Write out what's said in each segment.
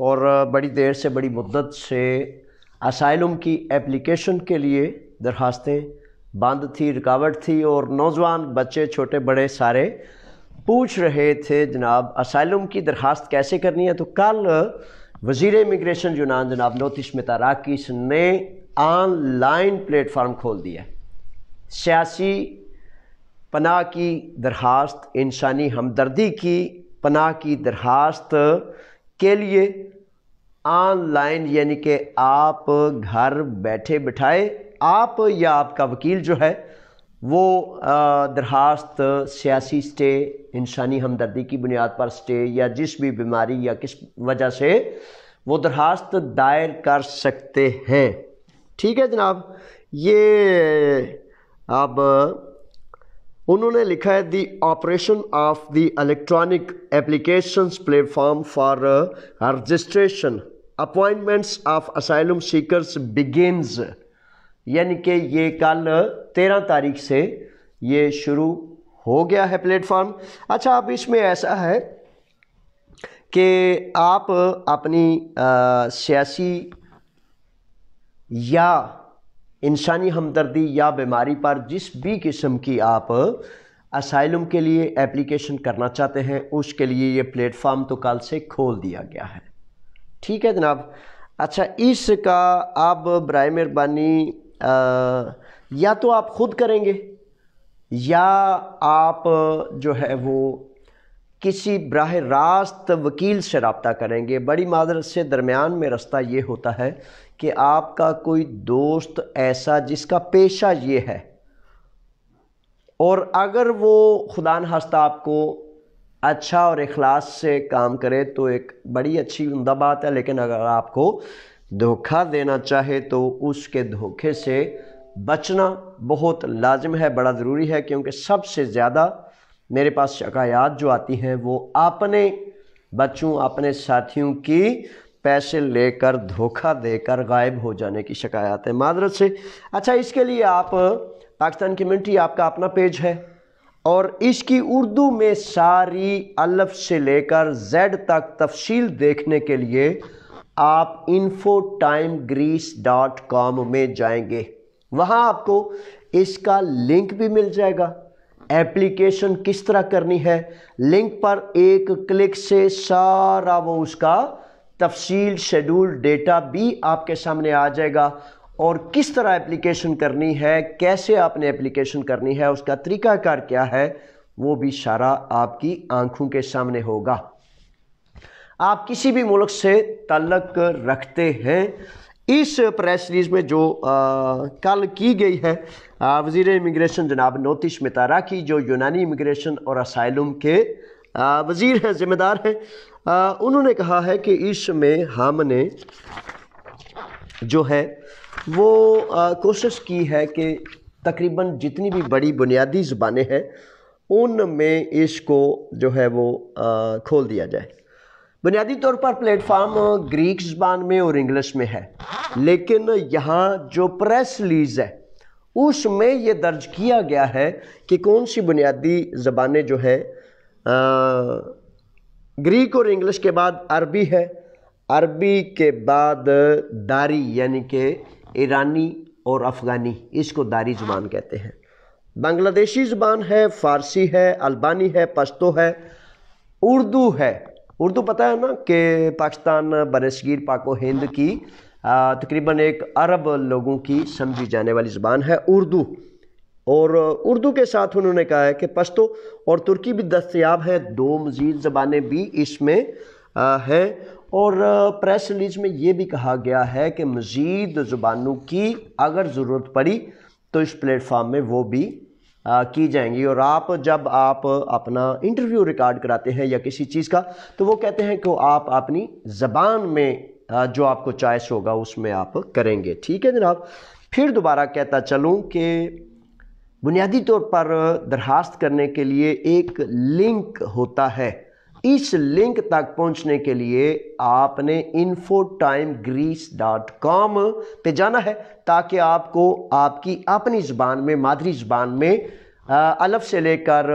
और बड़ी देर से बड़ी मुद्दत से असाइलम की एप्लीकेशन के लिए दरखास्तें बंद थी रुकावट थी और नौजवान बच्चे छोटे बड़े सारे पूछ रहे थे जनाब असाइलम की दरख्वास्त कैसे करनी है तो कल वजीर इमिग्रेशन यूनान जनाब नोतिश मिताराकिस ने ऑनलाइन प्लेटफार्म खोल दिया सियासी पनाह की दरख्वास्त इंसानी हमदर्दी की पनाह की दरख्वास्त के लिए ऑनलाइन यानी कि आप घर बैठे बिठाए आप या आपका वकील जो है वो दरखास्त सियासी स्टे इंसानी हमदर्दी की बुनियाद पर स्टे या जिस भी बीमारी या किस वजह से वो दरखास्त दायर कर सकते हैं ठीक है जनाब ये अब उन्होंने लिखा है the operation of the electronic applications platform for registration appointments of asylum seekers begins यानी कि ये कल uh, तेरह तारीख से ये शुरू हो गया है प्लेटफॉर्म अच्छा अब इसमें ऐसा है कि आप अपनी uh, सियासी या इंसानी हमदर्दी या बीमारी पर जिस भी किस्म की आप असाइलम के लिए एप्लीकेशन करना चाहते हैं उसके लिए ये प्लेटफॉर्म तो कल से खोल दिया गया है ठीक है जनाब अच्छा इसका आप बर मेहरबानी या तो आप ख़ुद करेंगे या आप जो है वो किसी बरह रास्त वकील से रबता करेंगे बड़ी मादरत से दरमियान में रास्ता ये होता है कि आपका कोई दोस्त ऐसा जिसका पेशा ये है और अगर वो खुदा हस्त आपको अच्छा और अखलास से काम करे तो एक बड़ी अच्छी उमदा बात है लेकिन अगर आपको धोखा देना चाहे तो उसके धोखे से बचना बहुत लाजम है बड़ा ज़रूरी है क्योंकि सबसे ज़्यादा मेरे पास शिकायात जो आती हैं वो अपने बच्चों अपने साथियों की पैसे लेकर धोखा देकर गायब हो जाने की शिकायत है मादरत से अच्छा इसके लिए आप पाकिस्तान कम्युनिटी आपका अपना पेज है और इसकी उर्दू में सारी अलफ से लेकर जेड तक तफसील देखने के लिए आप info time Greece dot com में जाएंगे वहाँ आपको इसका लिंक भी मिल जाएगा एप्लीकेशन किस तरह करनी है लिंक पर एक क्लिक से सारा वो उसका तफसील शेड्यूल डेटा भी आपके सामने आ जाएगा और किस तरह एप्लीकेशन करनी है कैसे आपने एप्लीकेशन करनी है उसका तरीकाकार क्या है वो भी सारा आपकी आंखों के सामने होगा आप किसी भी मुल्क से तल्लक रखते हैं इस प्रेस रिलीज में जो आ, कल की गई है वजीर इमिग्रेशन जनाब नोतिश मितारा की जो यूनानी इमिग्रेशन और असाइलम के आ, वजीर हैं जिम्मेदार हैं आ, उन्होंने कहा है कि इस में हमने जो है वो कोशिश की है कि तकरीबन जितनी भी बड़ी बुनियादी ज़ुबानें हैं उनमें में इसको जो है वो आ, खोल दिया जाए बुनियादी तौर पर प्लेटफार्म ग्रीक ज़बान में और इंग्लिश में है लेकिन यहाँ जो प्रेस रिलीज़ है उसमें ये दर्ज किया गया है कि कौन सी बुनियादी ज़बानें जो है आ, ग्रीक और इंग्लिश के बाद अरबी है अरबी के बाद दारी यानी कि ईरानी और अफ़गानी इसको दारी ज़ुबान कहते हैं बांग्लादेशी ज़ुबान है फ़ारसी है अल्बानी है पश्तो है उर्दू है उर्दू पता है ना कि पाकिस्तान बरसगीर पाको हिंद की तकरीबन एक अरब लोगों की समझी जाने वाली ज़ुबान है उर्दू और उर्दू के साथ उन्होंने कहा है कि पश्तो और तुर्की भी दस्तियाब है दो मज़ीद ज़बानें भी इसमें हैं और प्रेस रिलीज में ये भी कहा गया है कि मज़ीद ज़ुबानों की अगर ज़रूरत पड़ी तो इस प्लेटफॉर्म में वो भी आ, की जाएंगी और आप जब आप अपना इंटरव्यू रिकॉर्ड कराते हैं या किसी चीज़ का तो वो कहते हैं कि आप अपनी ज़बान में जो आपको चॉइस होगा उसमें आप करेंगे ठीक है जनाब फिर दोबारा कहता चलूँ कि बुनियादी तौर पर दरखास्त करने के लिए एक लिंक होता है इस लिंक तक पहुंचने के लिए आपने info time Greece dot com पर जाना है ताकि आपको आपकी अपनी ज़बान में मादरी ज़बान में अलफ से लेकर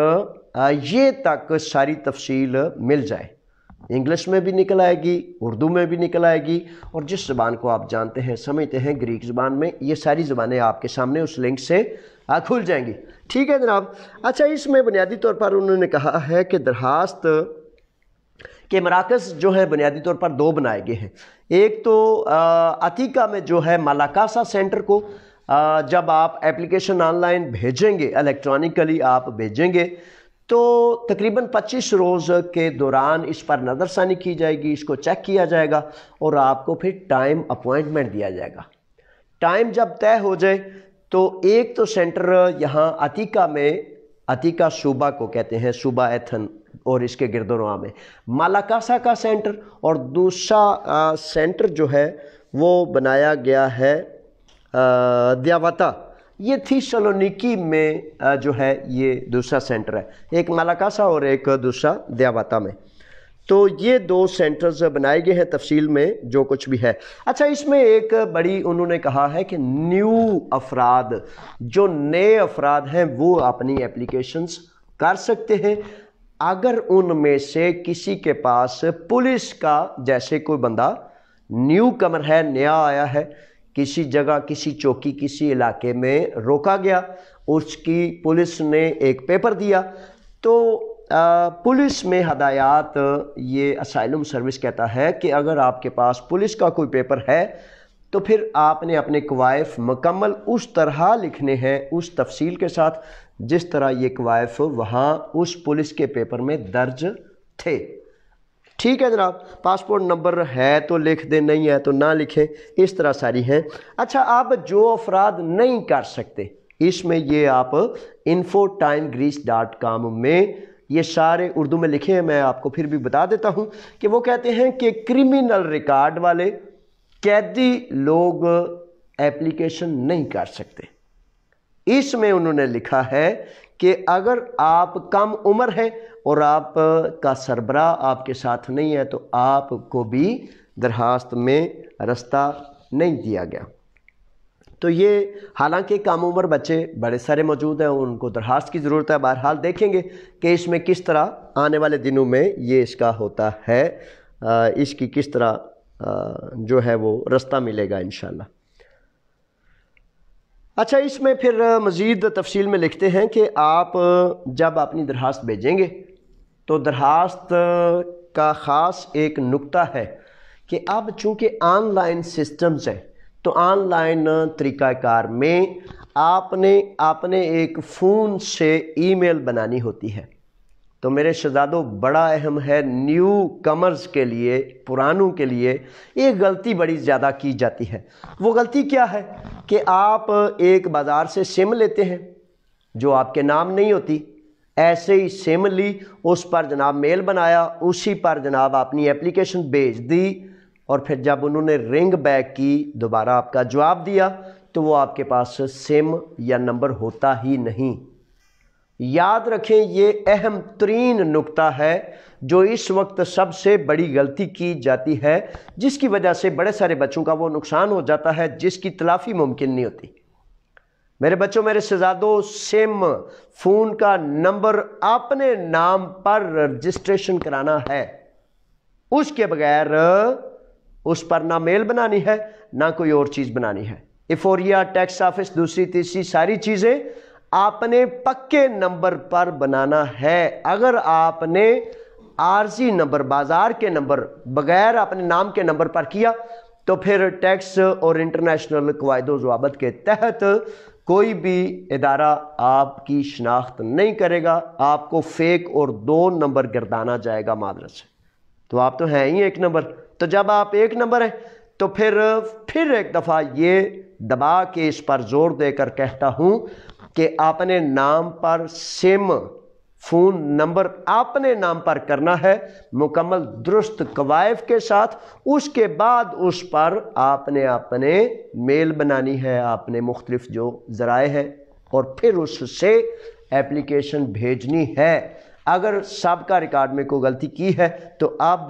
ये तक सारी तफसील मिल जाए इंग्लिश में भी निकल आएगी उर्दू में भी निकल आएगी और जिस ज़बान को आप जानते हैं समझते हैं ग्रीक ज़बान में ये सारी ज़बानें आपके सामने उस लिंक से आ, हाँ, खुल जाएंगी ठीक है जनाब अच्छा इसमें बुनियादी तौर पर उन्होंने कहा है कि दरखास्त के मराकज़ जो है बुनियादी तौर पर दो बनाए गए हैं एक तो अतीका में जो है मालाकासा सेंटर को आ, जब आप एप्लीकेशन ऑनलाइन भेजेंगे इलेक्ट्रॉनिकली आप भेजेंगे तो तकरीबन 25 रोज़ के दौरान इस पर नज़रसानी की जाएगी इसको चेक किया जाएगा और आपको फिर टाइम अपॉइंटमेंट दिया जाएगा टाइम जब तय हो जाए तो एक तो सेंटर यहाँ अतीका में अतीका सूबा को कहते हैं सूबा एथन और इसके गिरदोनवा में मालाकासा का सेंटर और दूसरा आ, सेंटर जो है वो बनाया गया है दयावता ये थी सलोनिकी में आ, जो है ये दूसरा सेंटर है एक मालाकासा और एक दूसरा दयावता में तो ये दो सेंटर्स बनाए गए हैं तफसील में जो कुछ भी है अच्छा इसमें एक बड़ी उन्होंने कहा है कि न्यू अफराद जो नए अफराद हैं वो अपनी एप्लीकेशंस कर सकते हैं अगर उनमें से किसी के पास पुलिस का जैसे कोई बंदा न्यू कमर है नया आया है किसी जगह किसी चौकी किसी इलाके में रोका गया उसकी पुलिस ने एक पेपर दिया तो पुलिस में हदायत ये असाइलम सर्विस कहता है कि अगर आपके पास पुलिस का कोई पेपर है तो फिर आपने अपने कवायफ मकम्मल उस तरह लिखने हैं उस तफसील के साथ जिस तरह ये कवायफ वहाँ उस पुलिस के पेपर में दर्ज थे ठीक है जनाब पासपोर्ट नंबर है तो लिख दे नहीं है तो ना लिखें इस तरह सारी हैं अच्छा आप जो अफराद नहीं कर सकते इसमें ये आप info time Greece dot com में ये सारे उर्दू में लिखे हैं मैं आपको फिर भी बता देता हूँ कि वो कहते हैं कि क्रिमिनल रिकॉर्ड वाले कैदी लोग एप्लीकेशन नहीं कर सकते इसमें उन्होंने लिखा है कि अगर आप कम उम्र है और आप का सरबरा आपके साथ नहीं है तो आपको भी दरखास्त में रास्ता नहीं दिया गया तो ये हालांकि कम उम्र बच्चे बड़े सारे मौजूद हैं उनको दरखास्त की ज़रूरत है बहरहाल देखेंगे कि इसमें किस तरह आने वाले दिनों में ये इसका होता है इसकी किस तरह जो है वो रास्ता मिलेगा इन अच्छा इसमें फिर मज़ीद तफसील में लिखते हैं कि आप जब अपनी दरखास्त भेजेंगे तो दरखास्त का ख़ास एक नुक्ता है कि अब चूँकि ऑनलाइन सिस्टम्स हैं तो ऑनलाइन तरीकाकार में आपने आपने एक फ़ोन से ईमेल बनानी होती है तो मेरे शहजादों बड़ा अहम है न्यू कमर्स के लिए पुरानों के लिए ये गलती बड़ी ज़्यादा की जाती है वो गलती क्या है कि आप एक बाज़ार से सिम लेते हैं जो आपके नाम नहीं होती ऐसे ही सिम ली उस पर जनाब मेल बनाया उसी पर जनाब अपनी एप्लीकेशन भेज दी और फिर जब उन्होंने रिंग बैक की दोबारा आपका जवाब दिया तो वो आपके पास सिम या नंबर होता ही नहीं याद रखें ये अहम तरीन नुकता है जो इस वक्त सबसे बड़ी गलती की जाती है जिसकी वजह से बड़े सारे बच्चों का वो नुकसान हो जाता है जिसकी तलाफी मुमकिन नहीं होती मेरे बच्चों मेरे शहजादों सिम फ़ोन का नंबर अपने नाम पर रजिस्ट्रेशन कराना है उसके बगैर उस पर ना मेल बनानी है ना कोई और चीज़ बनानी है इफोरिया टैक्स ऑफिस दूसरी तीसरी सारी चीज़ें आपने पक्के नंबर पर बनाना है अगर आपने आरजी नंबर बाज़ार के नंबर बगैर अपने नाम के नंबर पर किया तो फिर टैक्स और इंटरनेशनल कवायद जवाबत के तहत कोई भी इदारा आपकी शनाख्त नहीं करेगा आपको फेक और दो नंबर गिरदाना जाएगा मादरस तो आप तो हैं ही एक नंबर तो जब आप एक नंबर हैं तो फिर फिर एक दफ़ा ये दबा के इस पर जोर देकर कहता हूँ कि आपने नाम पर सिम फ़ोन नंबर अपने नाम पर करना है मुकम्मल दुरुस्त कवायफ के साथ उसके बाद उस पर आपने अपने मेल बनानी है आपने मुख्तलिफ जो ज़राए हैं और फिर उससे एप्लीकेशन भेजनी है अगर सबका रिकॉर्ड में कोई गलती की है तो अब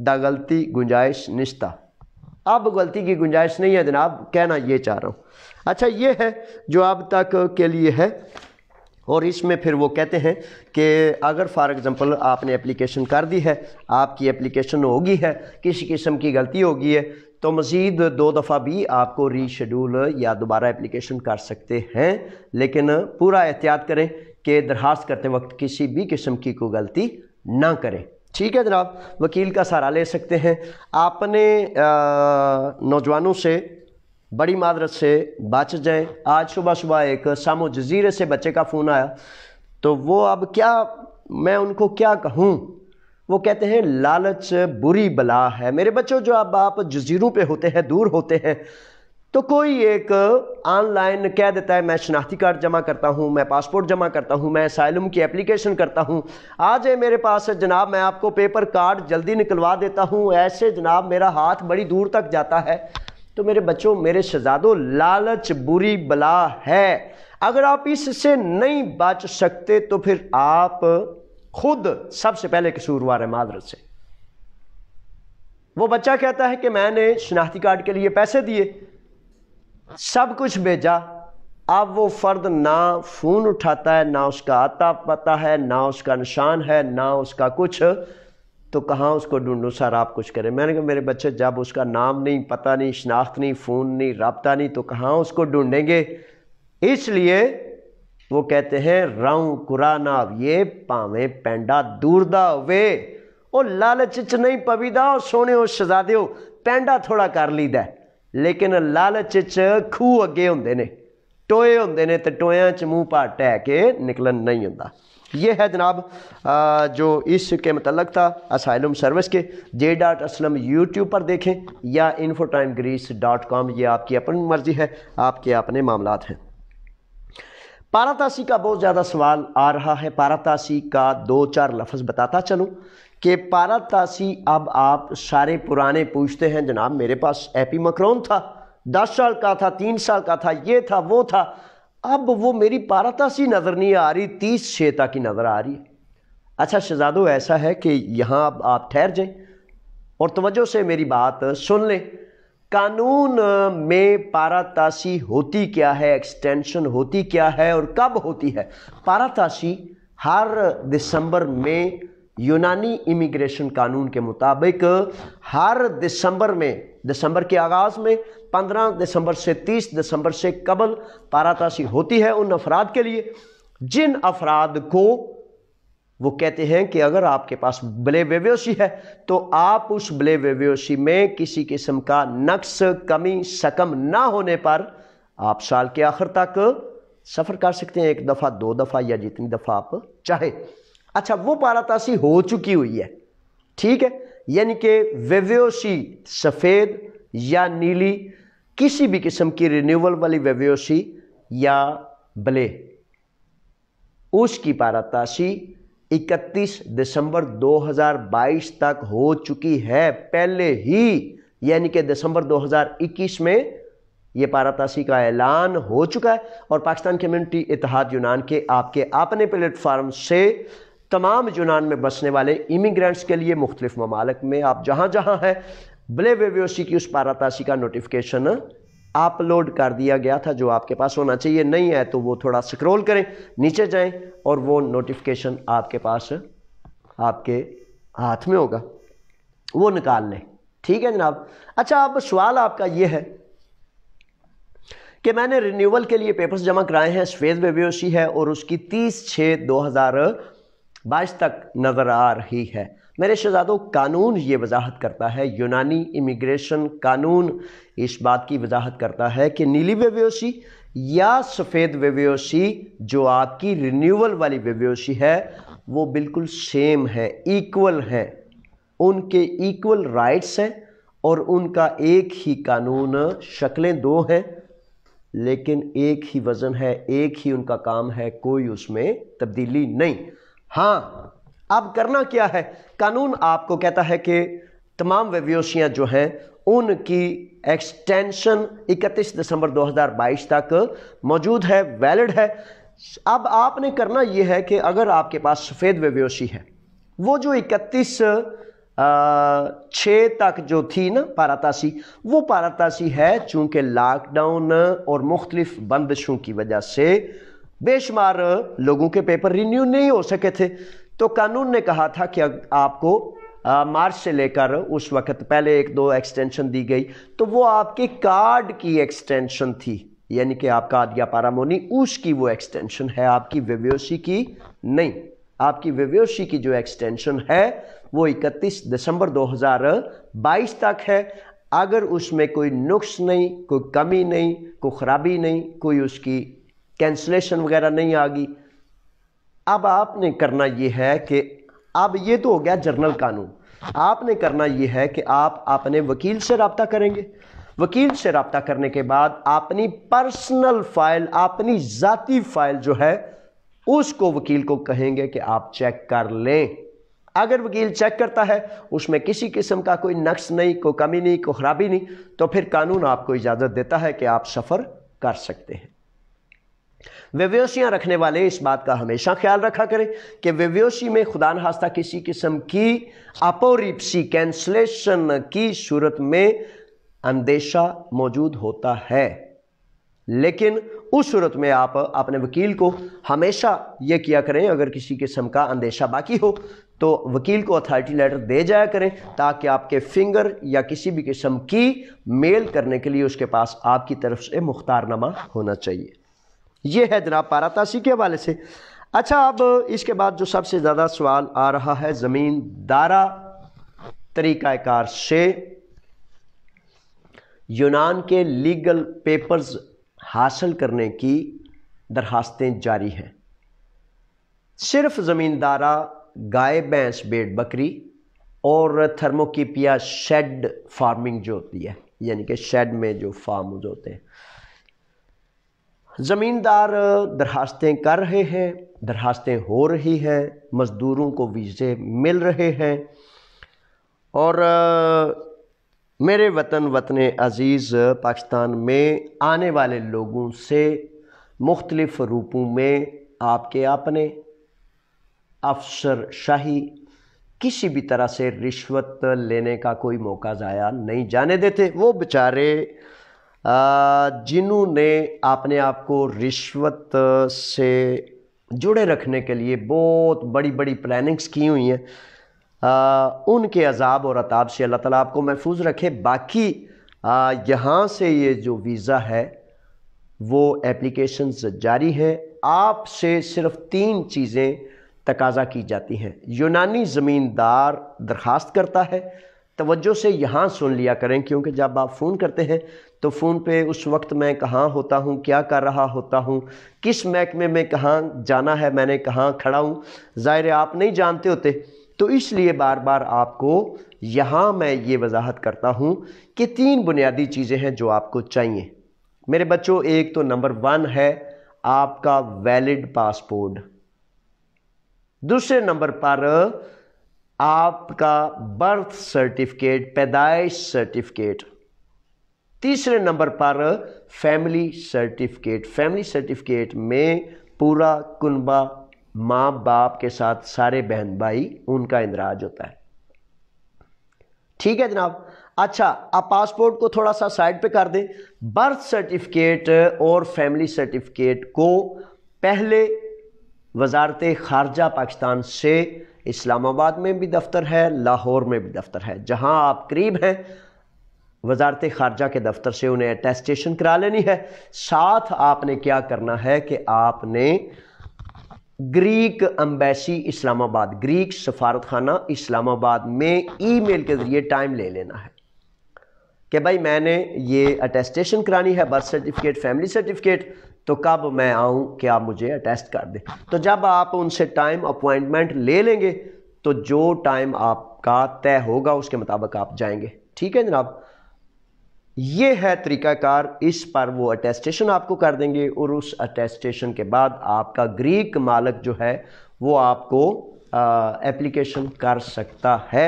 द गलती गुंजाइश निश्ता अब गलती की गुंजाइश नहीं है जनाब कहना ये चाह रहा हूँ अच्छा ये है जो अब तक के लिए है और इसमें फिर वो कहते हैं कि अगर फॉर एग्ज़ाम्पल आपने एप्लीकेशन कर दी है आपकी एप्लीकेशन होगी है किसी किस्म की गलती होगी है तो मज़ीद दो दफ़ा भी आपको रीशेड्यूल या दोबारा एप्लीकेशन कर सकते हैं लेकिन पूरा एहतियात करें कि दरख्वास्त करते वक्त किसी भी किस्म की कोई गलती ना करें ठीक है जनाब वकील का सहारा ले सकते हैं आपने नौजवानों से बड़ी मादरत से बाच जाए आज सुबह सुबह एक सामो जजीरे से बच्चे का फ़ोन आया तो वो अब क्या मैं उनको क्या कहूँ वो कहते हैं लालच बुरी बला है मेरे बच्चों जो अब आप जजीरों पे होते हैं दूर होते हैं तो कोई एक ऑनलाइन कह देता है मैं शनाख्ती कार्ड जमा करता हूँ मैं पासपोर्ट जमा करता हूँ मैं साइलम की एप्लीकेशन करता हूँ आज है मेरे पास है जनाब मैं आपको पेपर कार्ड जल्दी निकलवा देता हूँ ऐसे जनाब मेरा हाथ बड़ी दूर तक जाता है तो मेरे बच्चों मेरे शहजादों लालच बुरी बला है अगर आप इससे नहीं बच सकते तो फिर आप खुद सबसे पहले कसूरवार है से वो बच्चा कहता है कि मैंने शनाख्ती कार्ड के लिए पैसे दिए सब कुछ भेजा अब वो फ़र्द ना फ़ोन उठाता है ना उसका आता पता है ना उसका निशान है ना उसका कुछ तो कहाँ उसको ढूंढो सर आप कुछ करें मैंने कहा मेरे बच्चे जब उसका नाम नहीं पता नहीं शनाख्त नहीं फ़ोन नहीं रबता नहीं तो कहाँ उसको ढूंढेंगे इसलिए वो कहते हैं रऊ कुराना ये पावे पेंडा दूरदा वे ओ लालच नहीं पवीदा सोने हो सजा दे पेंडा थोड़ा कर लीदा है लेकिन लालच खूह अगे ਅੱਗੇ ਹੁੰਦੇ ਨੇ ਟੋਏ ਹੁੰਦੇ ਨੇ ਤੇ ਟੋਇਆਂ मूँह ਮੂੰਹ टह के ਕੇ नहीं ਨਹੀਂ ये है जनाब जो जो इसके मतलब था असाइलम सर्विस के जे डॉट असलम यूट्यूब पर देखें या info time Greece dot com ये आपकी अपनी मर्ज़ी है आपके अपने मामला हैं पारातासी का बहुत ज़्यादा सवाल आ रहा है पारातासी का दो चार लफ्ज़ बताता चलूँ कि पारातासी अब आप सारे पुराने पूछते हैं जनाब मेरे पास एपी मकरोन था दस साल का था तीन साल का था ये था वो था अब वो मेरी पारातासी नज़र नहीं आ रही तीस शेता की नज़र आ रही है अच्छा शहजादो ऐसा है कि यहाँ अब आप ठहर जाएं और तवज्जो से मेरी बात सुन लें कानून में पारातासी होती क्या है एक्सटेंशन होती क्या है और कब होती है पारातासी हर दिसंबर में यूनानी इमिग्रेशन कानून के मुताबिक हर दिसंबर में दिसंबर के आगाज़ में 15 दिसंबर से 30 दिसंबर से कबल पाराताशी होती है उन अफराद के लिए जिन अफराद को वो कहते हैं कि अगर आपके पास ब्लेवेव्योशी है तो आप उस ब्लेवेव्योशी में किसी किस्म का नक्स कमी सकम ना होने पर आप साल के आखिर तक सफ़र कर सकते हैं एक दफ़ा दो दफ़ा या जितनी दफ़ा आप चाहे अच्छा वो पाराताशी हो चुकी हुई है ठीक है यानी कि वेव्योशी सफ़ेद या नीली किसी भी किस्म की रिन्यूअल वाली वेव्योशी या ब्ले उसकी पाराताशी 31 दिसंबर 2022 तक हो चुकी है पहले ही यानी कि दिसंबर 2021 में यह पाराताशी का ऐलान हो चुका है और पाकिस्तान कम्युनिटी इतिहाद यूनान के आपके अपने प्लेटफॉर्म से तमाम यूनान में बसने वाले इमिग्रेंट्स के लिए मुख्तलिफ ममालक में आप जहाँ जहाँ हैं ब्ले वेव्योसी की उस पारातासी का नोटिफिकेशन अपलोड कर दिया गया था जो आपके पास होना चाहिए नहीं है तो वो थोड़ा स्क्रॉल करें नीचे जाएं और वो नोटिफिकेशन आपके पास आपके हाथ में होगा वो निकाल लें ठीक है जनाब अच्छा अब सवाल आपका ये है कि मैंने रिन्यूअल के लिए पेपर्स जमा कराए हैं सफ़ेद बेबीओसी है और उसकी तीस छः दो बाईस तक नज़र आ रही है मेरे शहजादों कानून ये वजाहत करता है यूनानी इमिग्रेशन कानून इस बात की वजाहत करता है कि नीली वेव्योशी या सफ़ेद वेव्योशी जो आपकी रिन्यूअल वाली वेव्योशी है वो बिल्कुल सेम है इक्वल है उनके इक्वल राइट्स हैं और उनका एक ही कानून शक्लें दो हैं लेकिन एक ही वज़न है एक ही उनका काम है कोई उसमें तब्दीली नहीं हाँ अब करना क्या है कानून आपको कहता है कि तमाम व्यवसियाँ जो हैं उनकी एक्सटेंशन 31 दिसंबर 2022 तक मौजूद है वैलिड है अब आपने करना यह है कि अगर आपके पास सफ़ेद व्यवसी है वो जो 31 छः तक जो थी ना पारातासी वो पारातासी है चूंकि लॉकडाउन और मुख्तलिफ बंदिशों की वजह से बेशुमार लोगों के पेपर रिन्यू नहीं हो सके थे तो कानून ने कहा था कि आपको आ, मार्च से लेकर उस वक्त पहले एक दो एक्सटेंशन दी गई तो वो आपके कार्ड की एक्सटेंशन थी यानी कि आपका आदिया पारामोनी उसकी वो एक्सटेंशन है आपकी व्यवसी की नहीं आपकी व्यवसी की जो एक्सटेंशन है वो 31 दिसंबर 2022 तक है अगर उसमें कोई नुक्स नहीं कोई कमी नहीं कोई ख़राबी नहीं कोई उसकी कैंसलेशन वगैरह नहीं आ गई अब आपने करना ये है कि अब ये तो हो गया जर्नल कानून आपने करना ये है कि आप अपने वकील से रबता करेंगे वकील से रबता करने के बाद अपनी पर्सनल फाइल अपनी जाति फाइल जो है उसको वकील को कहेंगे कि आप चेक कर लें अगर वकील चेक करता है उसमें किसी किस्म का कोई नक्स नहीं कोई कमी नहीं कोई ख़राबी नहीं तो फिर कानून आपको इजाज़त देता है कि आप सफ़र कर सकते हैं व्यवसियाँ रखने वाले इस बात का हमेशा ख्याल रखा करें कि व्यवसी में खुदा हास्ता किसी किस्म की अपोरिप्सी कैंसलेशन की सूरत में अंदेशा मौजूद होता है लेकिन उस सूरत में आप अपने वकील को हमेशा ये किया करें अगर किसी किस्म का अंदेशा बाकी हो तो वकील को अथॉरिटी लेटर दे जाया करें ताकि आपके फिंगर या किसी भी किस्म की मेल करने के लिए उसके पास आपकी तरफ से मुख्तारनामा होना चाहिए ये है जनाब पारातासी के हवाले से अच्छा अब इसके बाद जो सबसे ज़्यादा सवाल आ रहा है ज़मींदारा तरीक़ाकार से यूनान के लीगल पेपर्स हासिल करने की दरखास्तें जारी हैं सिर्फ ज़मींदारा गाय भैंस बेट बकरी और थर्मोकीपिया शेड फार्मिंग जो होती है यानी कि शेड में जो फार्म जो होते हैं ज़मींदार दरखास्तें कर रहे हैं दरखास्तें हो रही हैं मज़दूरों को वीज़े मिल रहे हैं और आ, मेरे वतन वतन अज़ीज़ पाकिस्तान में आने वाले लोगों से मुख्तलिफ़ रूपों में आपके अपने अफसर शाही किसी भी तरह से रिश्वत लेने का कोई मौका ज़ाया नहीं जाने देते वो बेचारे जिन्होंने आपने को रिश्वत से जुड़े रखने के लिए बहुत बड़ी बड़ी प्लानिंग्स की हुई हैं उनके अजाब और अताब से अल्लाह ताला आपको महफूज रखे बाकी यहाँ से ये जो वीज़ा है वो एप्लीकेशंस जारी हैं आपसे सिर्फ तीन चीज़ें तकाजा की जाती हैं यूनानी ज़मींदार दरख्वास्त करता है तवज्जो से यहाँ सुन लिया करें क्योंकि जब आप फ़ोन करते हैं तो फ़ोन पे उस वक्त मैं कहाँ होता हूँ क्या कर रहा होता हूँ किस महकमे में कहाँ जाना है मैंने कहाँ खड़ा हूँ ज़ाहिर आप नहीं जानते होते तो इसलिए बार बार आपको यहाँ मैं ये वजाहत करता हूँ कि तीन बुनियादी चीज़ें हैं जो आपको चाहिए मेरे बच्चों एक तो नंबर वन है आपका वैलिड पासपोर्ट दूसरे नंबर पर आपका बर्थ सर्टिफिकेट पैदाइश सर्टिफिकेट तीसरे नंबर पर फैमिली सर्टिफिकेट फैमिली सर्टिफिकेट में पूरा कुनबा माँ बाप के साथ सारे बहन भाई उनका इंदराज होता है ठीक है जनाब अच्छा आप पासपोर्ट को थोड़ा सा साइड पे कर दें बर्थ सर्टिफिकेट और फैमिली सर्टिफिकेट को पहले वजारत खारजा पाकिस्तान से इस्लामाबाद में भी दफ्तर है लाहौर में भी दफ्तर है जहां आप करीब हैं वजारत खारजा के दफ्तर से उन्हें अटेस्टेशन करा लेनी है साथ आपने क्या करना है कि आपने ग्रीक अम्बेसी इस्लामाबाद ग्रीक सफारत खाना इस्लामाबाद में ईमेल के ज़रिए टाइम ले लेना है कि भाई मैंने ये अटेस्टेशन करानी है बर्थ सर्टिफिकेट फैमिली सर्टिफिकेट तो कब मैं आऊँ कि आप मुझे अटेस्ट कर दें तो जब आप उनसे टाइम अपॉइंटमेंट ले लेंगे तो जो टाइम आपका तय होगा उसके मुताबिक आप जाएंगे ठीक है जनाब ये है तरीकाकार इस पर वो अटेस्टेशन आपको कर देंगे और उस अटेस्टेशन के बाद आपका ग्रीक मालक जो है वो आपको एप्लीकेशन कर सकता है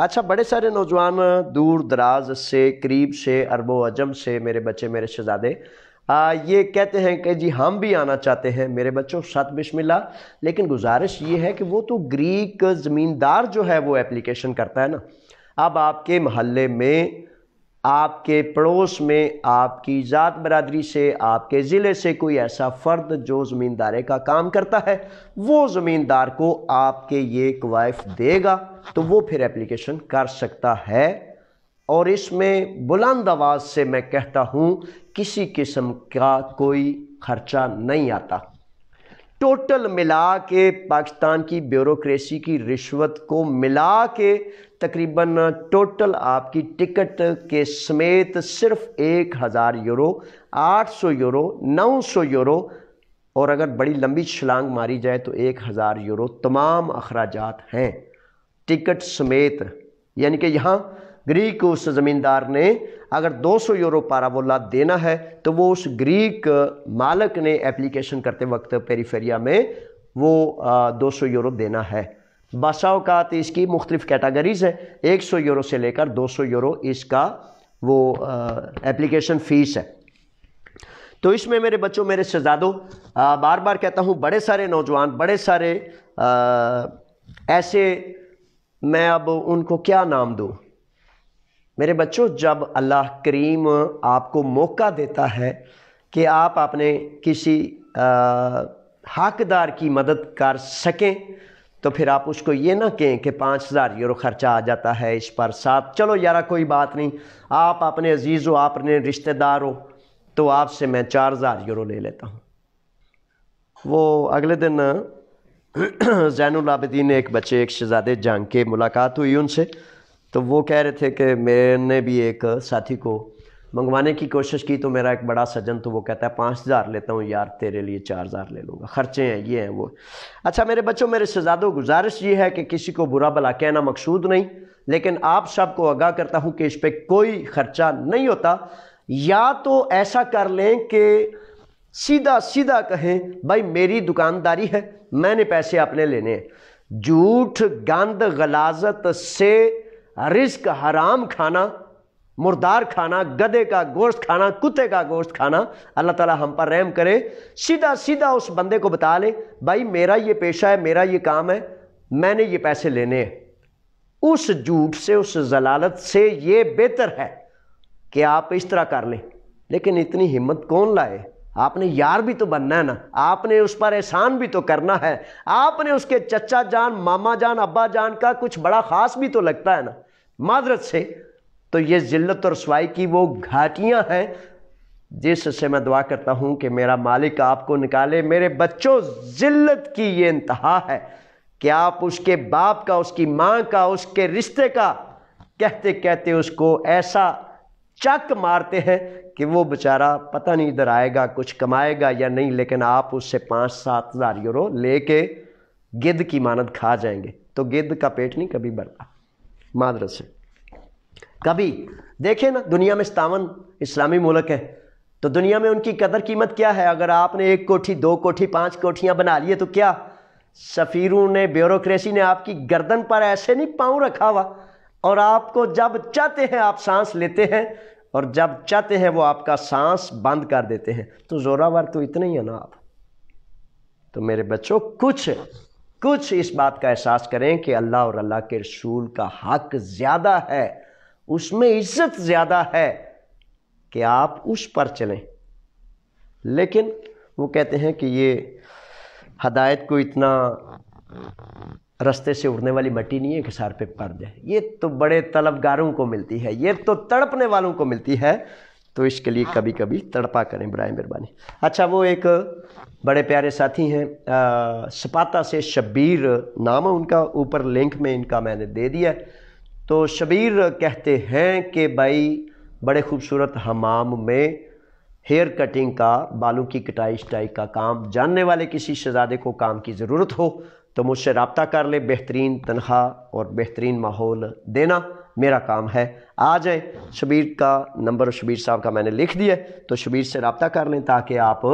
अच्छा बड़े सारे नौजवान दूर दराज से करीब से अरबो अजम से मेरे बच्चे मेरे शहजादे ये कहते हैं कि जी हम भी आना चाहते हैं मेरे बच्चों सत बिशमिल्ला लेकिन गुजारिश ये है कि वो तो ग्रीक ज़मींदार जो है वो एप्लीकेशन करता है ना अब आपके महल्ले में आपके पड़ोस में आपकी ज़ात बरदरी से आपके ज़िले से कोई ऐसा फ़र्द जो ज़मींदारे का काम करता है वो ज़मींदार को आपके ये कवायफ देगा तो वो फिर एप्लीकेशन कर सकता है और इसमें बुलंद आवाज़ से मैं कहता हूँ किसी किस्म का कोई खर्चा नहीं आता टोटल मिला के पाकिस्तान की ब्यूरोक्रेसी की रिश्वत को मिला के तकरीबन टोटल आपकी टिकट के समेत सिर्फ एक हज़ार यूरो आठ सौ यूरो नौ सौ यूरो और अगर बड़ी लंबी छलांग मारी जाए तो एक हज़ार यूरो तमाम अखराज हैं टिकट समेत यानी कि यहाँ ग्रीक उस ज़मींदार ने अगर 200 यूरो पारावोला देना है तो वो उस ग्रीक मालक ने एप्लीकेशन करते वक्त पेरीफेरिया में वो 200 यूरो देना है बासावत तो इसकी मुख्तलिफ कैटागरीज़ है एक सौ यूरो से लेकर दो सौ यूरो इसका वो एप्लीकेशन फ़ीस है तो इसमें मेरे बच्चों मेरे शहजादों बार बार कहता हूँ बड़े सारे नौजवान बड़े सारे आ, ऐसे मैं अब उनको क्या नाम दूँ मेरे बच्चों जब अल्लाह करीम आपको मौका देता है कि आप अपने किसी हकदार की मदद कर सकें तो फिर आप उसको ये ना कहें कि पाँच हज़ार यूरो ख़र्चा आ जाता है इस पर साथ चलो यार कोई बात नहीं आप अपने अजीज़ हो आप अपने रिश्तेदार हो तो आपसे मैं चार हज़ार यूरो ले लेता हूँ वो अगले दिन जैनलाबद्दीन एक बच्चे एक शहजादे जंग के मुलाकात हुई उनसे तो वो कह रहे थे कि मैंने भी एक साथी को मंगवाने की कोशिश की तो मेरा एक बड़ा सज्जन तो वो कहता है पाँच हज़ार लेता हूँ यार तेरे लिए चार हज़ार ले लूँगा खर्चे हैं ये हैं वो अच्छा मेरे बच्चों मेरे शहजादो गुजारिश ये है कि किसी को बुरा भला कहना मकसूद नहीं लेकिन आप सबको आगाह करता हूँ कि इस पर कोई ख़र्चा नहीं होता या तो ऐसा कर लें कि सीधा सीधा कहें भाई मेरी दुकानदारी है मैंने पैसे अपने लेने हैं झूठ गंद गलाजत से रिस्क हराम खाना मुर्दार खाना गधे का गोश्त खाना कुत्ते का गोश्त खाना अल्लाह ताला हम पर रहम करे सीधा सीधा उस बंदे को बता ले भाई मेरा ये पेशा है मेरा ये काम है मैंने ये पैसे लेने हैं उस झूठ से उस जलालत से ये बेहतर है कि आप इस तरह कर लें लेकिन इतनी हिम्मत कौन लाए आपने यार भी तो बनना है ना आपने उस पर एहसान भी तो करना है आपने उसके चचा जान मामा जान अब्बा जान का कुछ बड़ा खास भी तो लगता है ना मादरत से तो ये ज़िल्लत और स्वाई की वो घाटियां हैं जिससे मैं दुआ करता हूं कि मेरा मालिक आपको निकाले मेरे बच्चों ज़िल्लत की ये इंतहा है कि आप उसके बाप का उसकी माँ का उसके रिश्ते का कहते कहते उसको ऐसा चक मारते हैं कि वो बेचारा पता नहीं इधर आएगा कुछ कमाएगा या नहीं लेकिन आप उससे पाँच सात हज़ार यूरो लेके गिद्ध की मानद खा जाएंगे तो गिद्ध का पेट नहीं कभी भरता मादरत से कभी देखिए ना दुनिया में सतावन इस्लामी मुल्क है तो दुनिया में उनकी कदर कीमत क्या है अगर आपने एक कोठी दो कोठी पांच कोठियां बना लिए तो क्या सफ़ीरों ने ब्यूरोक्रेसी ने आपकी गर्दन पर ऐसे नहीं पाँव रखा हुआ और आपको जब चाहते हैं आप सांस लेते हैं और जब चाहते हैं वो आपका सांस बंद कर देते हैं तो जोरावर तो इतने ही है ना आप तो मेरे बच्चों कुछ कुछ इस बात का एहसास करें कि अल्लाह और अल्लाह के रसूल का हक ज़्यादा है उसमें इज्जत ज़्यादा है कि आप उस पर चलें लेकिन वो कहते हैं कि ये हदायत को इतना रस्ते से उड़ने वाली मट्टी नहीं है कि सार पे पड़ जाए ये तो बड़े तलबगारों को मिलती है ये तो तड़पने वालों को मिलती है तो इसके लिए कभी कभी तड़पा करें बरए मेहरबानी अच्छा वो एक बड़े प्यारे साथी हैं सपाता से शब्बीर नाम है उनका ऊपर लिंक में इनका मैंने दे दिया तो शबीर कहते हैं कि भाई बड़े खूबसूरत हमाम में हेयर कटिंग का बालों की कटाई शटाई का काम जानने वाले किसी शहजादे को काम की ज़रूरत हो तो मुझसे रबता कर ले बेहतरीन तनख्वाह और बेहतरीन माहौल देना मेरा काम है आ जाए शबीर का नंबर शबीर साहब का मैंने लिख दिया तो शबीर से रबता कर लें ताकि आप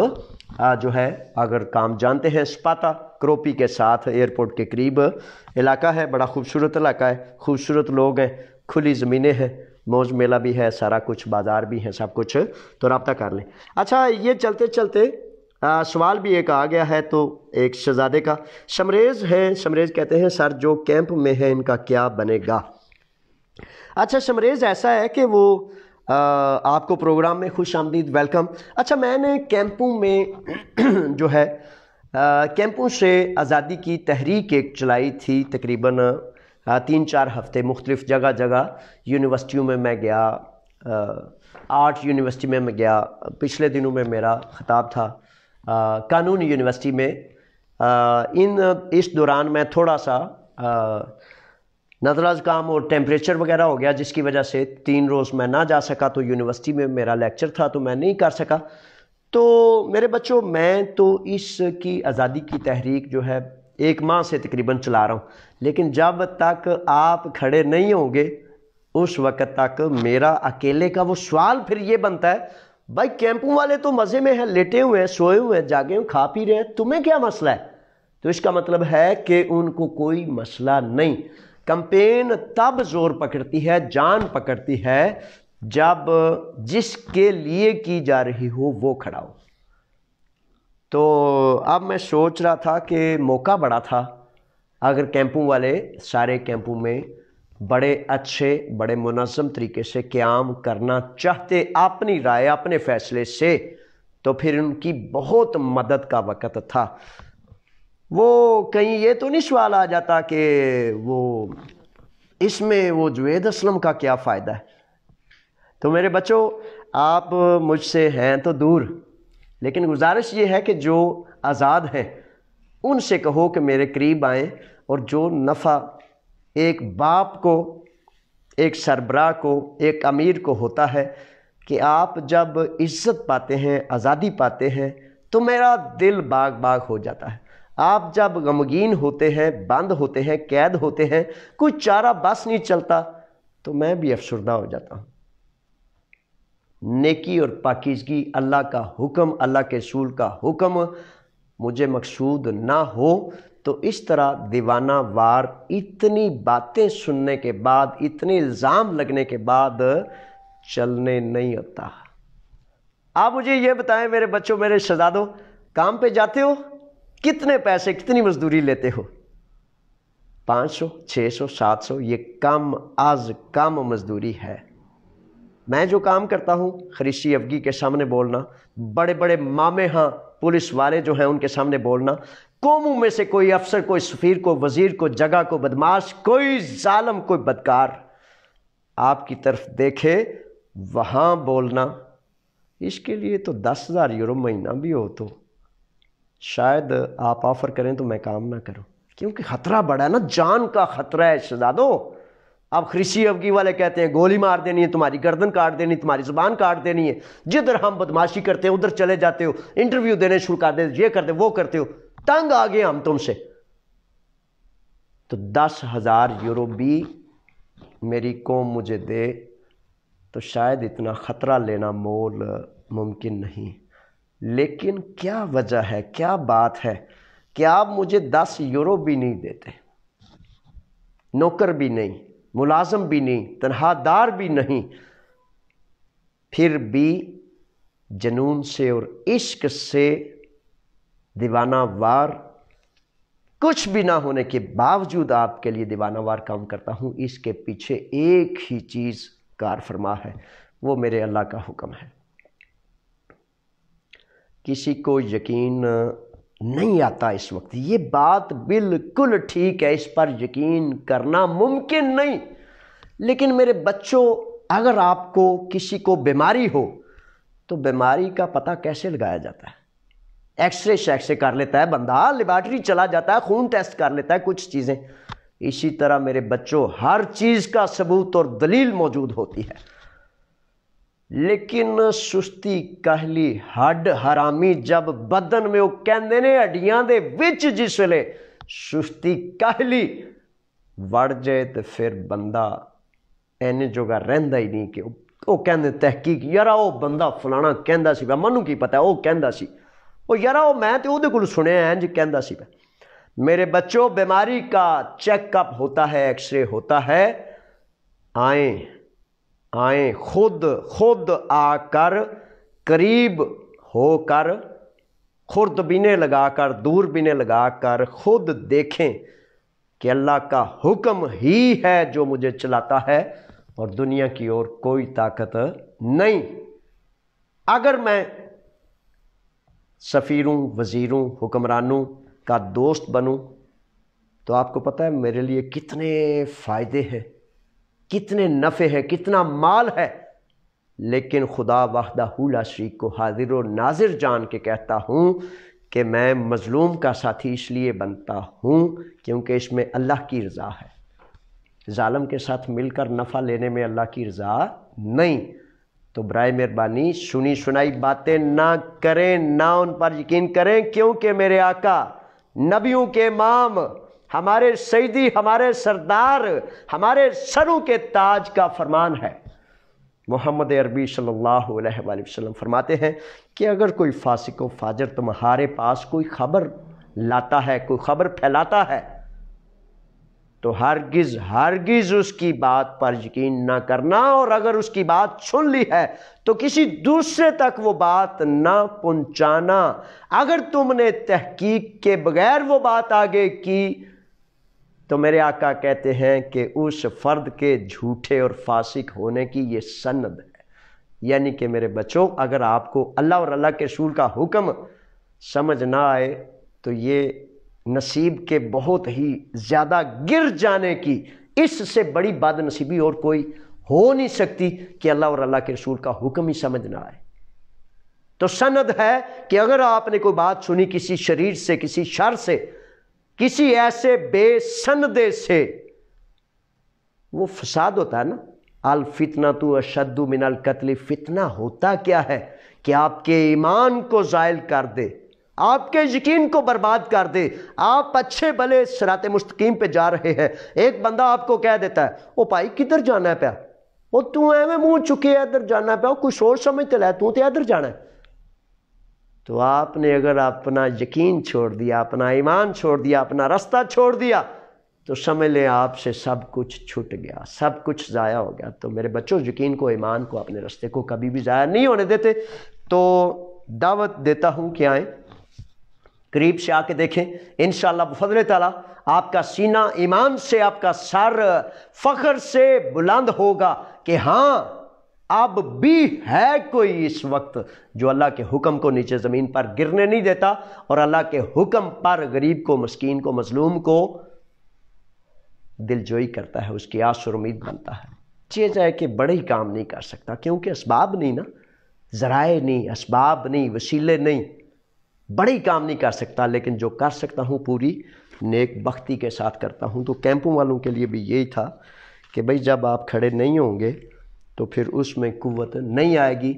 आ, जो है अगर काम जानते हैं स्पाता क्रोपी के साथ एयरपोर्ट के करीब इलाका है बड़ा खूबसूरत इलाका है खूबसूरत लोग हैं खुली ज़मीनें हैं मौज मेला भी है सारा कुछ बाज़ार भी है सब कुछ तो रबता कर लें अच्छा ये चलते चलते आ, सवाल भी एक आ गया है तो एक शहजादे का शमरेज़ है शमरेज़ कहते हैं सर जो कैंप में है इनका क्या बनेगा अच्छा शमरेज ऐसा है कि वो आ, आपको प्रोग्राम में खुश आमदीद वेलकम अच्छा मैंने कैंपों में जो है कैंपों से आज़ादी की तहरीक एक चलाई थी तकरीबन तीन चार हफ्ते मुख्तलिफ जगह जगह यूनिवर्सिटियों में मैं गया आर्ट यूनिवर्सिटी में मैं गया पिछले दिनों में मेरा खिताब था कानून यूनिवर्सिटी में आ, इन इस दौरान मैं थोड़ा सा नजराज काम और टेम्परेचर वगैरह हो गया जिसकी वजह से तीन रोज़ मैं ना जा सका तो यूनिवर्सिटी में मेरा लेक्चर था तो मैं नहीं कर सका तो मेरे बच्चों मैं तो इसकी आज़ादी की तहरीक जो है एक माह से तकरीबन चला रहा हूँ लेकिन जब तक आप खड़े नहीं होंगे उस वक़्त तक मेरा अकेले का वो सवाल फिर ये बनता है भाई कैंपों वाले तो मज़े में हैं लेटे हुए हैं सोए हुए हैं जागे हुए खा पी रहे हैं तुम्हें क्या मसला है तो इसका मतलब है कि उनको कोई मसला नहीं कंपेन तब जोर पकड़ती है जान पकड़ती है जब जिसके लिए की जा रही हो वो खड़ा हो तो अब मैं सोच रहा था कि मौका बड़ा था अगर कैंपों वाले सारे कैंपों में बड़े अच्छे बड़े मुनज़म तरीके से क्याम करना चाहते अपनी राय अपने फ़ैसले से तो फिर उनकी बहुत मदद का वक़्त था वो कहीं ये तो नहीं सवाल आ जाता कि वो इसमें वो जुवेद असलम का क्या फ़ायदा है तो मेरे बच्चों आप मुझसे हैं तो दूर लेकिन गुजारिश ये है कि जो आज़ाद हैं उनसे कहो कि मेरे करीब आए और जो नफ़ा एक बाप को एक सरबरा को एक अमीर को होता है कि आप जब इज्जत पाते हैं आज़ादी पाते हैं तो मेरा दिल बाग बाग हो जाता है आप जब गमगीन होते हैं बंद होते हैं कैद होते हैं कोई चारा बस नहीं चलता तो मैं भी अफसरदा हो जाता हूँ नेकी और पाकिजगी अल्लाह का हुक्म अल्लाह के सूल का हुक्म मुझे मकसूद ना हो तो इस तरह दीवाना वार इतनी बातें सुनने के बाद इतने इल्ज़ाम लगने के बाद चलने नहीं होता आप मुझे ये बताएं मेरे बच्चों मेरे शहजादों काम पे जाते हो कितने पैसे कितनी मजदूरी लेते हो 500, 600, 700 ये कम आज कम मजदूरी है मैं जो काम करता हूँ खरीशी अफगी के सामने बोलना बड़े बड़े मामे हाँ पुलिस वाले जो हैं उनके सामने बोलना कौमों में से कोई अफसर कोई सफ़ीर को वज़ीर को जगह को बदमाश कोई जालम कोई बदकार आपकी तरफ देखे वहाँ बोलना इसके लिए तो दस हज़ार यूरो महीना भी हो तो शायद आप ऑफ़र करें तो मैं काम ना करूं क्योंकि ख़तरा बड़ा है ना जान का ख़तरा है शहजादो अब खृषि अवगी वाले कहते हैं गोली मार देनी है तुम्हारी गर्दन काट देनी तुम्हारी ज़ुबान काट देनी है जिधर हम बदमाशी करते हैं उधर चले जाते हो इंटरव्यू देने शुरू कर देते ये करते वो करते हो तंग आ गए हम तुमसे तो दस हज़ार यूरो भी मेरी कौम मुझे दे तो शायद इतना ख़तरा लेना मोल मुमकिन नहीं लेकिन क्या वजह है क्या बात है कि आप मुझे दस यूरो भी नहीं देते नौकर भी नहीं मुलाजम भी नहीं तनहादार भी नहीं फिर भी जनून से और इश्क से दीवाना वार कुछ भी ना होने के बावजूद आपके लिए दीवाना वार काम करता हूँ इसके पीछे एक ही चीज़ कार फरमा है वो मेरे अल्लाह का हुक्म है किसी को यकीन नहीं आता इस वक्त ये बात बिल्कुल ठीक है इस पर यकीन करना मुमकिन नहीं लेकिन मेरे बच्चों अगर आपको किसी को बीमारी हो तो बीमारी का पता कैसे लगाया जाता है एक्सरे शैक्सरे कर लेता है बंदा लेबार्ट्री चला जाता है खून टेस्ट कर लेता है कुछ चीज़ें इसी तरह मेरे बच्चों हर चीज़ का सबूत और दलील मौजूद होती है ਲੇਕਿਨ ਸੁਸਤੀ ਕਹਲੀ ਹੱਡ ਹਰਾਮੀ ਜਬ ਬਦਨ ਮੇ ਉਹ ਕਹਿੰਦੇ ਨੇ ਹੱਡੀਆਂ ਦੇ ਵਿੱਚ ਜਿਸ ਵੇਲੇ ਸੁਸਤੀ ਕਹਲੀ ਵੜ ਜਾਏ ਤੇ ਫਿਰ ਬੰਦਾ ਐਨੇ ਜੋਗਾ ਰਹਿੰਦਾ ਹੀ ਨਹੀਂ ਕਿ ਉਹ ਕਹਿੰਦੇ ਤਹਿਕੀਕ ਯਾਰਾ ਉਹ ਬੰਦਾ ਫਲਾਣਾ ਕਹਿੰਦਾ ਸੀ ਵਾ ਮੈਨੂੰ ਕੀ ਪਤਾ ਉਹ ਕਹਿੰਦਾ ਸੀ ਉਹ ਯਾਰਾ ਉਹ ਮੈਂ ਤੇ ਉਹਦੇ ਕੋਲ ਸੁਣਿਆ ਇੰਜ ਕਹਿੰਦਾ ਸੀ ਮੇਰੇ ਬੱਚੋ ਬਿਮਾਰੀ बीमारी ਚੈੱਕਅਪ ਹੁੰਦਾ ਹੈ है एक्सरे होता है आए आए खुद खुद आकर करीब होकर खुर्दबीने लगाकर दूरबीने लगाकर खुद देखें कि अल्लाह का हुक्म ही है जो मुझे चलाता है और दुनिया की ओर कोई ताकत नहीं अगर मैं सफ़ीरों वज़ीरों हुक्मरानों का दोस्त बनूं तो आपको पता है मेरे लिए कितने फ़ायदे हैं कितने नफ़े हैं कितना माल है लेकिन खुदा वाहदा शरीक को हाजिर और नाजिर जान के कहता हूँ कि मैं मज़लूम का साथी इसलिए बनता हूँ क्योंकि इसमें अल्लाह की रज़ा है ालम के साथ मिलकर नफ़ा लेने में अल्लाह की रज़ा नहीं तो बर मेहरबानी सुनी सुनाई बातें ना करें ना उन पर यकीन करें क्योंकि मेरे आका नबियों के माम हमारे सईदी हमारे सरदार हमारे सरों के ताज का फरमान है मोहम्मद अरबी सल्लल्लाहु अलैहि वसल्लम फरमाते हैं कि अगर कोई फासिक व फाजर तुम्हारे पास कोई खबर लाता है कोई खबर फैलाता है तो हरगिज़ हरगिज़ उसकी बात पर यकीन ना करना और अगर उसकी बात सुन ली है तो किसी दूसरे तक वो बात ना पहुंचाना अगर तुमने तहकीक के बगैर वो बात आगे की तो मेरे आका कहते हैं कि उस फ़र्द के झूठे और फासिक होने की ये सनद है यानी कि मेरे बच्चों अगर आपको अल्लाह और अल्लाह के सूल का हुक्म समझ ना आए तो ये नसीब के बहुत ही ज़्यादा गिर जाने की इससे बड़ी बदनसीबी और कोई हो नहीं सकती कि अल्लाह और अल्लाह के रसूल का हुक्म ही समझ ना आए तो सनद है कि अगर आपने कोई बात सुनी किसी शरीर से किसी शर से किसी ऐसे बेसनदे से वो फसाद होता है ना अल फितना तो अशद्दु मिनल कत्ल फितना होता क्या है कि आपके ईमान को ज़ायल कर दे आपके यकीन को बर्बाद कर दे आप अच्छे भले सरात मुस्तकीम पे जा रहे हैं एक बंदा आपको कह देता है ओ भाई किधर जाना है प्या वो तू एवं मुंह चुके इधर जाना है प्या कुछ और समझ तो लै तू तो इधर जाना है तो आपने अगर अपना यकीन छोड़ दिया अपना ईमान छोड़ दिया अपना रास्ता छोड़ दिया तो समझ लें आपसे सब कुछ छूट गया सब कुछ ज़ाया हो गया तो मेरे बच्चों यकीन को ईमान को अपने रास्ते को कभी भी ज़ाया नहीं होने देते तो दावत देता हूँ कि आए करीब से आके देखें इन फजल तला आपका सीना ईमान से आपका सर फ़ख्र से बुलंद होगा कि हाँ अब भी है कोई इस वक्त जो अल्लाह के हुक्म को नीचे ज़मीन पर गिरने नहीं देता और अल्लाह के हुक्म पर गरीब को मस्किन को मजलूम को दिलजोई करता है उसकी आस और उम्मीद बनता है चीज़ है कि बड़े काम नहीं कर सकता क्योंकि इसबाब नहीं ना ज़राए नहीं इसबाब नहीं वसीले नहीं बड़े ही काम नहीं कर सकता लेकिन जो कर सकता हूँ पूरी नेक बख्ती के साथ करता हूँ तो कैंपों वालों के लिए भी यही था कि भाई जब आप खड़े नहीं होंगे तो फिर उसमें कुत नहीं आएगी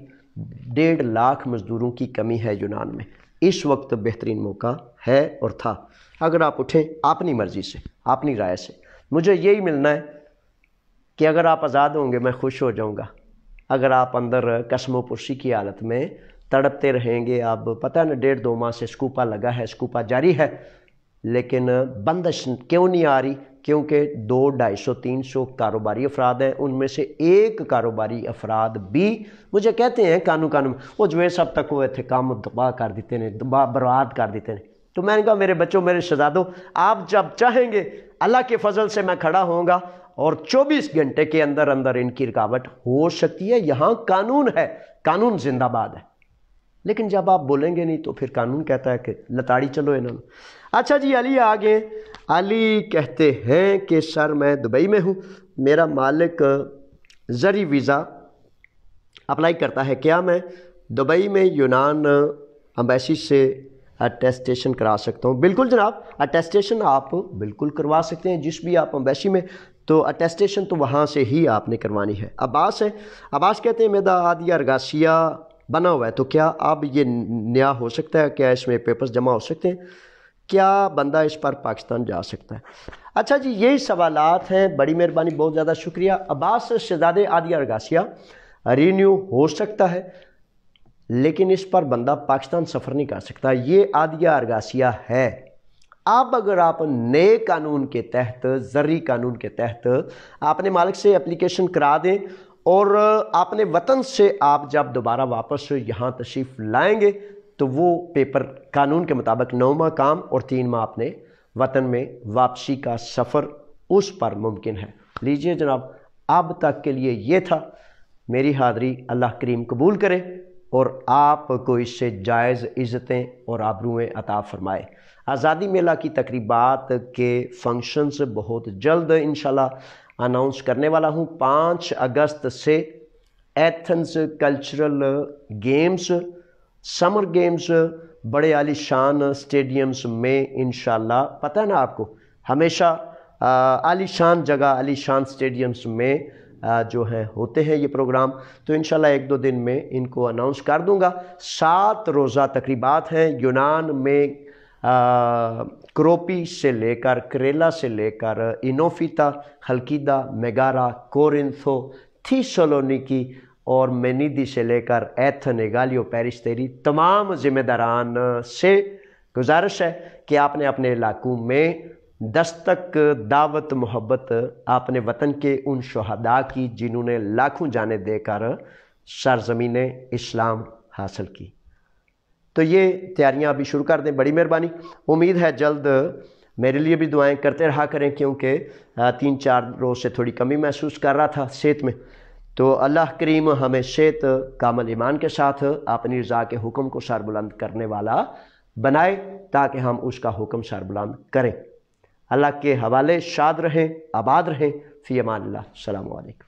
डेढ़ लाख मज़दूरों की कमी है यूनान में इस वक्त बेहतरीन मौका है और था अगर आप उठें अपनी मर्ज़ी से अपनी राय से मुझे यही मिलना है कि अगर आप आज़ाद होंगे मैं खुश हो जाऊंगा अगर आप अंदर कसमोपुरसी की हालत में तड़पते रहेंगे आप पता है ना डेढ़ दो माह से स्कूपा लगा है स्कूपा जारी है लेकिन बंदश क्यों नहीं आ रही क्योंकि दो ढाई सौ तीन सौ कारोबारी अफराद हैं उनमें से एक कारोबारी अफराद भी मुझे कहते हैं कानू कानू वो है साहब तक वो इतने काम दबा कर देते ने दबा बर्बाद कर देते ने तो मैंने कहा मेरे बच्चों मेरे शहजादों आप जब चाहेंगे अल्लाह के फजल से मैं खड़ा होऊंगा और 24 घंटे के अंदर अंदर इनकी रुकावट हो सकती है यहाँ कानून है कानून जिंदाबाद है लेकिन जब आप बोलेंगे नहीं तो फिर कानून कहता है कि लताड़ी चलो इन्होंने अच्छा जी अली आगे अली कहते हैं कि सर मैं दुबई में हूँ मेरा मालिक ज़री वीज़ा अप्लाई करता है क्या मैं दुबई में यूनान अम्बेसी से अटेस्टेशन करा सकता हूँ बिल्कुल जनाब अटेस्टेशन आप बिल्कुल करवा सकते हैं जिस भी आप अम्बेसी में तो अटेस्टेशन तो वहाँ से ही आपने करवानी है अब्बास है अब्बास कहते हैं मेदा आदिया अरगासिया बना हुआ है तो क्या अब ये नया हो सकता है क्या इसमें पेपर्स जमा हो सकते हैं क्या बंदा इस पर पाकिस्तान जा सकता है अच्छा जी यही सवालत हैं बड़ी मेहरबानी बहुत ज़्यादा शुक्रिया अब्बास शहजादे आदिया अरगासिया रीन्यू हो सकता है लेकिन इस पर बंदा पाकिस्तान सफ़र नहीं कर सकता ये आदिया अरगासिया है आप अगर आप नए कानून के तहत ज़र्री कानून के तहत आपने मालिक से एप्लीकेशन करा दें और आपने वतन से आप जब दोबारा वापस यहाँ तशरीफ़ लाएंगे तो वो पेपर कानून के मुताबिक नौ माह काम और तीन माह अपने वतन में वापसी का सफ़र उस पर मुमकिन है लीजिए जनाब अब तक के लिए ये था मेरी हाज़री अल्लाह करीम कबूल करे और आपको इससे जायज़ इज़्ज़तें और आबरूएँ अता फ़रमाए आज़ादी मेला की तकरीबात के फंक्शंस बहुत जल्द इन अनाउंस करने वाला हूँ पाँच अगस्त से Athens cultural games summer games बड़े आलीशान स्टेडियम्स में इन पता है ना आपको हमेशा आलीशान जगह आलीशान स्टेडियम्स में जो है होते हैं ये प्रोग्राम तो इन एक दो दिन में इनको अनाउंस कर दूंगा सात रोज़ा तकरीबात हैं यूनान में क्रोपी से लेकर करेला से लेकर इनोफिता हल्कीदा मेगारा कोरिंथो थी की और मेनीदी से लेकर एथन गालियो पैरिश तेरी तमाम ज़िम्मेदारान से गुजारिश है कि आपने अपने इलाकों में दस्तक दावत मोहब्बत आपने वतन के उन शहदा की जिन्होंने लाखों जाने देकर सरजमीन इस्लाम हासिल की तो ये तैयारियां अभी शुरू कर दें बड़ी मेहरबानी उम्मीद है जल्द मेरे लिए भी दुआएं करते रहा करें क्योंकि तीन चार रोज़ से थोड़ी कमी महसूस कर रहा था सेहत में तो अल्लाह करीम हमें शेत कामल ईमान के साथ अपनी रज़ा के हुक्म को सरबुलंद करने वाला बनाए ताकि हम उसका हुक्म सरबुलंद करें अल्लाह के हवाले शाद रहें आबाद रहें फ़ी अमान अल्लाह अलैक्म